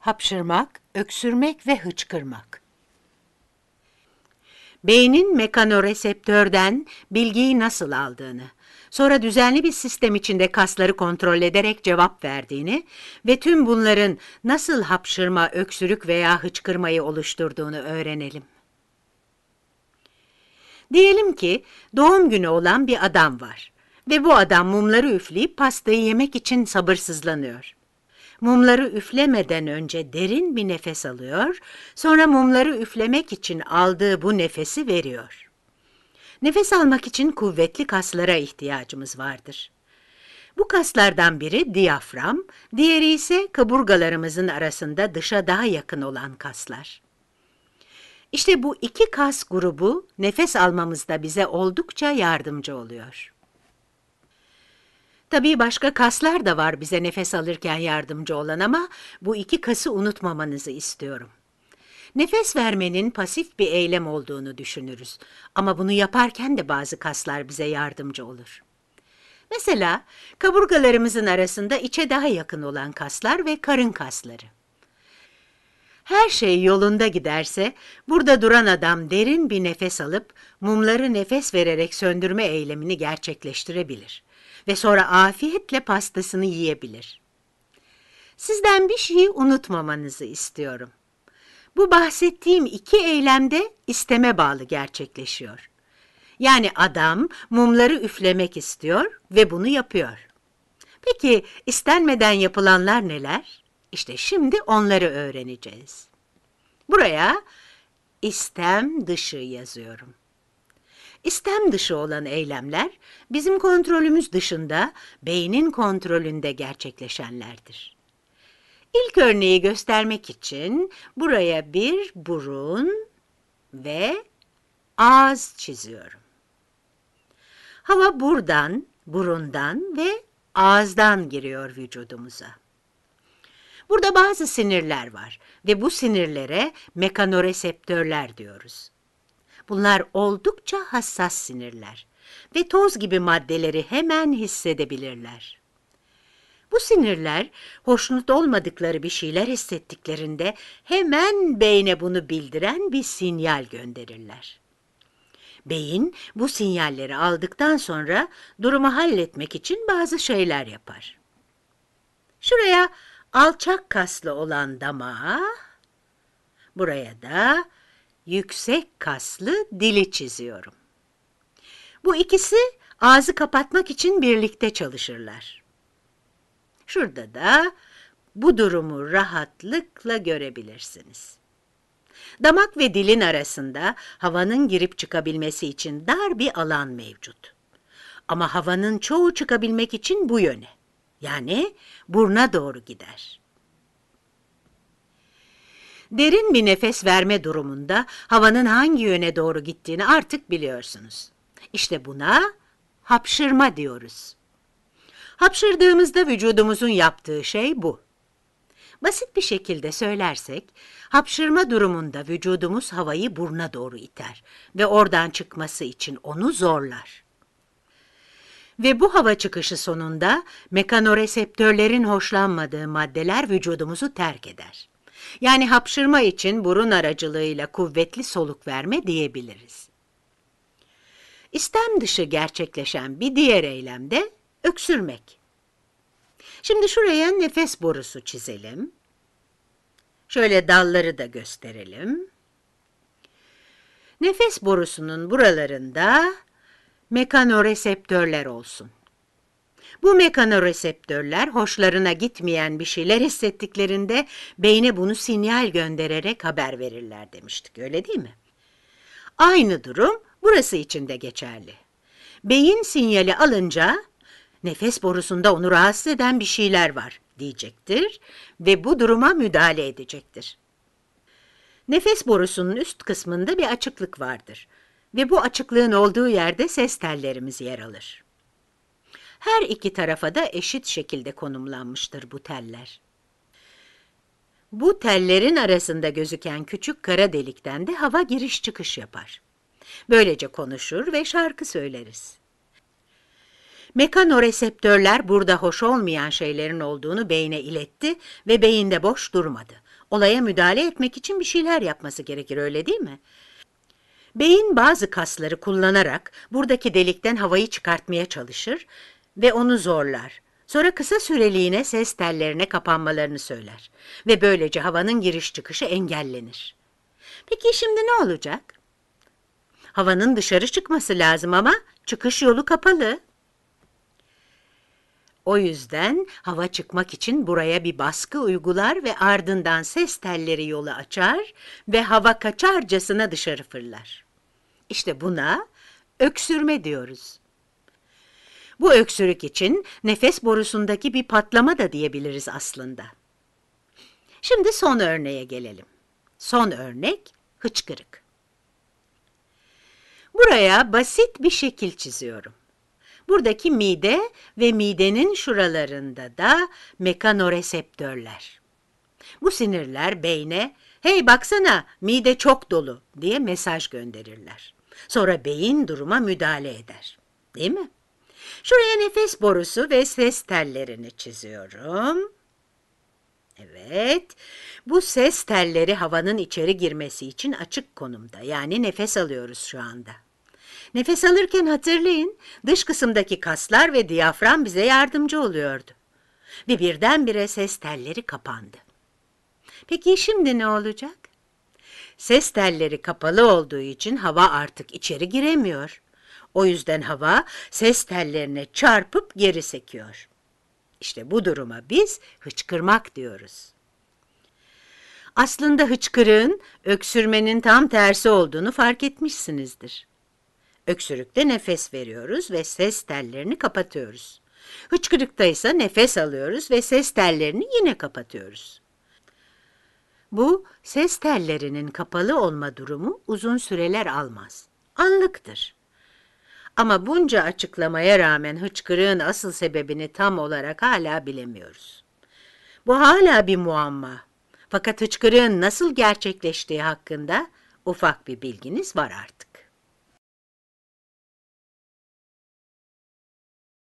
hapşırmak, öksürmek ve hıçkırmak. Beynin mekanoreseptörden bilgiyi nasıl aldığını, sonra düzenli bir sistem içinde kasları kontrol ederek cevap verdiğini ve tüm bunların nasıl hapşırma, öksürük veya hıçkırmayı oluşturduğunu öğrenelim. Diyelim ki doğum günü olan bir adam var ve bu adam mumları üfleyip pastayı yemek için sabırsızlanıyor mumları üflemeden önce derin bir nefes alıyor, sonra mumları üflemek için aldığı bu nefesi veriyor. Nefes almak için kuvvetli kaslara ihtiyacımız vardır. Bu kaslardan biri diyafram, diğeri ise kaburgalarımızın arasında dışa daha yakın olan kaslar. İşte bu iki kas grubu nefes almamızda bize oldukça yardımcı oluyor. Tabii başka kaslar da var bize nefes alırken yardımcı olan ama bu iki kası unutmamanızı istiyorum. Nefes vermenin pasif bir eylem olduğunu düşünürüz ama bunu yaparken de bazı kaslar bize yardımcı olur. Mesela kaburgalarımızın arasında içe daha yakın olan kaslar ve karın kasları. Her şey yolunda giderse burada duran adam derin bir nefes alıp mumları nefes vererek söndürme eylemini gerçekleştirebilir ve sonra afiyetle pastasını yiyebilir. Sizden bir şeyi unutmamanızı istiyorum. Bu bahsettiğim iki eylemde isteme bağlı gerçekleşiyor. Yani adam mumları üflemek istiyor ve bunu yapıyor. Peki istenmeden yapılanlar neler? İşte şimdi onları öğreneceğiz. Buraya istem dışı yazıyorum. İstem dışı olan eylemler bizim kontrolümüz dışında beynin kontrolünde gerçekleşenlerdir. İlk örneği göstermek için buraya bir burun ve ağız çiziyorum. Hava buradan, burundan ve ağızdan giriyor vücudumuza. Burada bazı sinirler var ve bu sinirlere mekanoreseptörler diyoruz. Bunlar oldukça hassas sinirler ve toz gibi maddeleri hemen hissedebilirler. Bu sinirler hoşnut olmadıkları bir şeyler hissettiklerinde hemen beyne bunu bildiren bir sinyal gönderirler. Beyin bu sinyalleri aldıktan sonra durumu halletmek için bazı şeyler yapar. Şuraya alçak kaslı olan damağa, buraya da yüksek kaslı dili çiziyorum. Bu ikisi ağzı kapatmak için birlikte çalışırlar. Şurada da bu durumu rahatlıkla görebilirsiniz. Damak ve dilin arasında havanın girip çıkabilmesi için dar bir alan mevcut. Ama havanın çoğu çıkabilmek için bu yöne. Yani buruna doğru gider. Derin bir nefes verme durumunda havanın hangi yöne doğru gittiğini artık biliyorsunuz. İşte buna hapşırma diyoruz. Hapşırdığımızda vücudumuzun yaptığı şey bu. Basit bir şekilde söylersek, hapşırma durumunda vücudumuz havayı buruna doğru iter ve oradan çıkması için onu zorlar ve bu hava çıkışı sonunda mekanoreseptörlerin hoşlanmadığı maddeler vücudumuzu terk eder. Yani hapşırma için burun aracılığıyla kuvvetli soluk verme diyebiliriz. İstem dışı gerçekleşen bir diğer eylem de öksürmek. Şimdi şuraya nefes borusu çizelim. Şöyle dalları da gösterelim. Nefes borusunun buralarında mekanoreseptörler olsun. Bu mekanoreseptörler hoşlarına gitmeyen bir şeyler hissettiklerinde beyne bunu sinyal göndererek haber verirler demiştik öyle değil mi? Aynı durum burası için de geçerli. Beyin sinyali alınca nefes borusunda onu rahatsız eden bir şeyler var diyecektir ve bu duruma müdahale edecektir. Nefes borusunun üst kısmında bir açıklık vardır ve bu açıklığın olduğu yerde ses tellerimiz yer alır. Her iki tarafa da eşit şekilde konumlanmıştır bu teller. Bu tellerin arasında gözüken küçük kara delikten de hava giriş çıkış yapar. Böylece konuşur ve şarkı söyleriz. Mekanoreseptörler burada hoş olmayan şeylerin olduğunu beyne iletti ve beyinde boş durmadı. Olaya müdahale etmek için bir şeyler yapması gerekir öyle değil mi? Beyin bazı kasları kullanarak buradaki delikten havayı çıkartmaya çalışır ve onu zorlar. Sonra kısa süreliğine ses tellerine kapanmalarını söyler ve böylece havanın giriş çıkışı engellenir. Peki şimdi ne olacak? Havanın dışarı çıkması lazım ama çıkış yolu kapalı. O yüzden hava çıkmak için buraya bir baskı uygular ve ardından ses telleri yolu açar ve hava kaçarcasına dışarı fırlar. İşte buna öksürme diyoruz. Bu öksürük için nefes borusundaki bir patlama da diyebiliriz aslında. Şimdi son örneğe gelelim. Son örnek hıçkırık. Buraya basit bir şekil çiziyorum. Buradaki mide ve midenin şuralarında da mekanoreseptörler. Bu sinirler beyne, hey baksana mide çok dolu diye mesaj gönderirler. Sonra beyin duruma müdahale eder. Değil mi? Şuraya nefes borusu ve ses tellerini çiziyorum. Evet, bu ses telleri havanın içeri girmesi için açık konumda. Yani nefes alıyoruz şu anda. Nefes alırken hatırlayın, dış kısımdaki kaslar ve diyafram bize yardımcı oluyordu. Ve birdenbire ses telleri kapandı. Peki şimdi ne olacak? Ses telleri kapalı olduğu için hava artık içeri giremiyor. O yüzden hava ses tellerine çarpıp geri sekiyor. İşte bu duruma biz hıçkırmak diyoruz. Aslında hıçkırığın öksürmenin tam tersi olduğunu fark etmişsinizdir. Öksürükte nefes veriyoruz ve ses tellerini kapatıyoruz. Hıçkırıkta ise nefes alıyoruz ve ses tellerini yine kapatıyoruz. Bu ses tellerinin kapalı olma durumu uzun süreler almaz. Anlıktır. Ama bunca açıklamaya rağmen hıçkırığın asıl sebebini tam olarak hala bilemiyoruz. Bu hala bir muamma. Fakat hıçkırığın nasıl gerçekleştiği hakkında ufak bir bilginiz var artık.